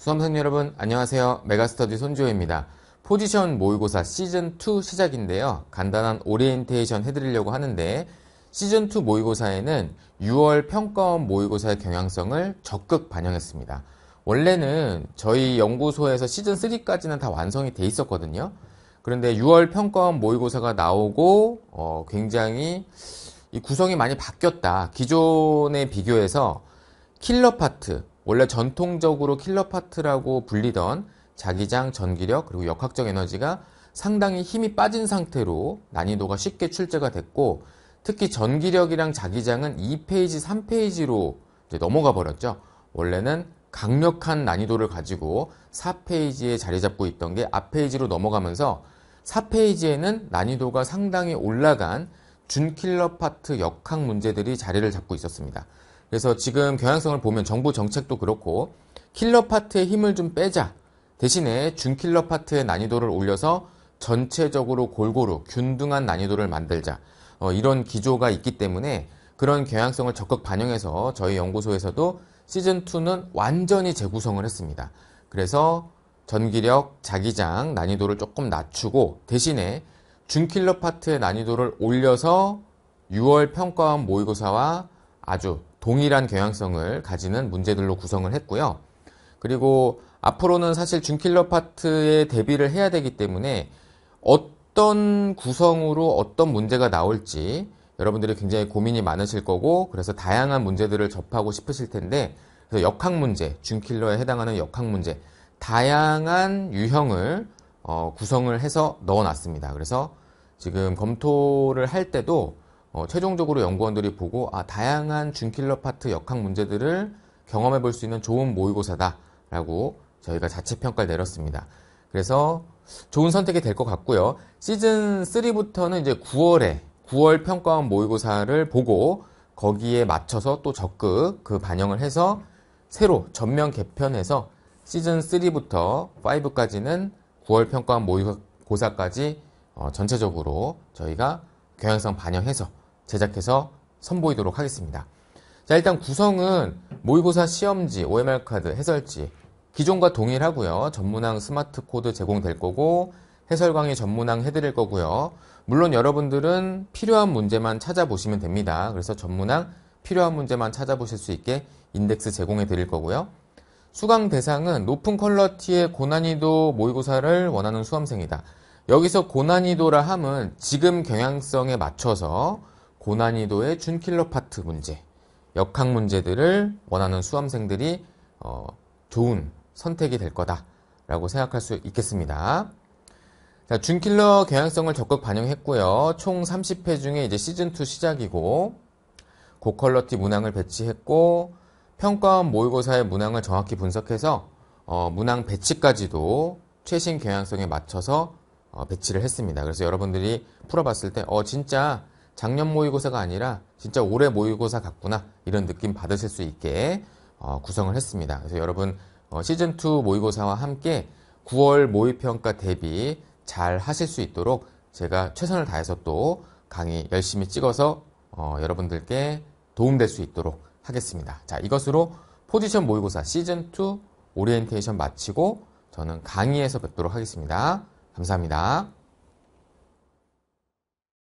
수험생 여러분 안녕하세요. 메가스터디 손주호입니다. 포지션 모의고사 시즌2 시작인데요. 간단한 오리엔테이션 해드리려고 하는데 시즌2 모의고사에는 6월 평가원 모의고사의 경향성을 적극 반영했습니다. 원래는 저희 연구소에서 시즌3까지는 다 완성이 돼 있었거든요. 그런데 6월 평가원 모의고사가 나오고 어, 굉장히 구성이 많이 바뀌었다. 기존에 비교해서 킬러 파트, 원래 전통적으로 킬러파트라고 불리던 자기장, 전기력, 그리고 역학적 에너지가 상당히 힘이 빠진 상태로 난이도가 쉽게 출제가 됐고 특히 전기력이랑 자기장은 2페이지, 3페이지로 넘어가 버렸죠. 원래는 강력한 난이도를 가지고 4페이지에 자리 잡고 있던 게 앞페이지로 넘어가면서 4페이지에는 난이도가 상당히 올라간 준킬러 파트 역학 문제들이 자리를 잡고 있었습니다. 그래서 지금 경향성을 보면 정부 정책도 그렇고 킬러 파트에 힘을 좀 빼자. 대신에 준킬러 파트의 난이도를 올려서 전체적으로 골고루 균등한 난이도를 만들자. 어, 이런 기조가 있기 때문에 그런 경향성을 적극 반영해서 저희 연구소에서도 시즌2는 완전히 재구성을 했습니다. 그래서 전기력, 자기장 난이도를 조금 낮추고 대신에 준킬러 파트의 난이도를 올려서 6월 평가원 모의고사와 아주 동일한 경향성을 가지는 문제들로 구성을 했고요. 그리고 앞으로는 사실 준킬러 파트에 대비를 해야 되기 때문에 어떤 구성으로 어떤 문제가 나올지 여러분들이 굉장히 고민이 많으실 거고 그래서 다양한 문제들을 접하고 싶으실 텐데 그래서 역학 문제, 준킬러에 해당하는 역학 문제 다양한 유형을 어, 구성을 해서 넣어놨습니다. 그래서 지금 검토를 할 때도 어, 최종적으로 연구원들이 보고 아, 다양한 준킬러 파트 역학 문제들을 경험해 볼 수 있는 좋은 모의고사다라고 저희가 자체 평가를 내렸습니다. 그래서 좋은 선택이 될 것 같고요. 시즌 3부터는 이제 9월에 9월 평가원 모의고사를 보고 거기에 맞춰서 또 적극 그 반영을 해서 새로 전면 개편해서 시즌 3부터 5까지는 9월 평가원 모의고사까지 어, 전체적으로 저희가 경향성 반영해서 제작해서 선보이도록 하겠습니다. 자, 일단 구성은 모의고사 시험지, OMR 카드, 해설지 기존과 동일하고요. 전문항 스마트 코드 제공될 거고 해설 강의 전문항 해드릴 거고요. 물론 여러분들은 필요한 문제만 찾아보시면 됩니다. 그래서 전문항 필요한 문제만 찾아보실 수 있게 인덱스 제공해 드릴 거고요. 수강 대상은 높은 퀄러티의 고난이도 모의고사를 원하는 수험생이다. 여기서 고난이도라 함은 지금 경향성에 맞춰서 고난이도의 준킬러 파트 문제, 역학 문제들을 원하는 수험생들이 어, 좋은 선택이 될 거다라고 생각할 수 있겠습니다. 자, 준킬러 경향성을 적극 반영했고요. 총 30회 중에 이제 시즌2 시작이고, 고퀄러티 문항을 배치했고, 평가원 모의고사의 문항을 정확히 분석해서, 어, 문항 배치까지도 최신 경향성에 맞춰서 어, 배치를 했습니다. 그래서 여러분들이 풀어봤을 때, 어, 진짜 작년 모의고사가 아니라 진짜 올해 모의고사 같구나 이런 느낌 받으실 수 있게 어, 구성을 했습니다. 그래서 여러분 어, 시즌2 모의고사와 함께 9월 모의평가 대비 잘 하실 수 있도록 제가 최선을 다해서 또 강의 열심히 찍어서 어, 여러분들께 도움될 수 있도록 하겠습니다. 자, 이것으로 포지션 모의고사 시즌2 오리엔테이션 마치고 저는 강의에서 뵙도록 하겠습니다. 감사합니다.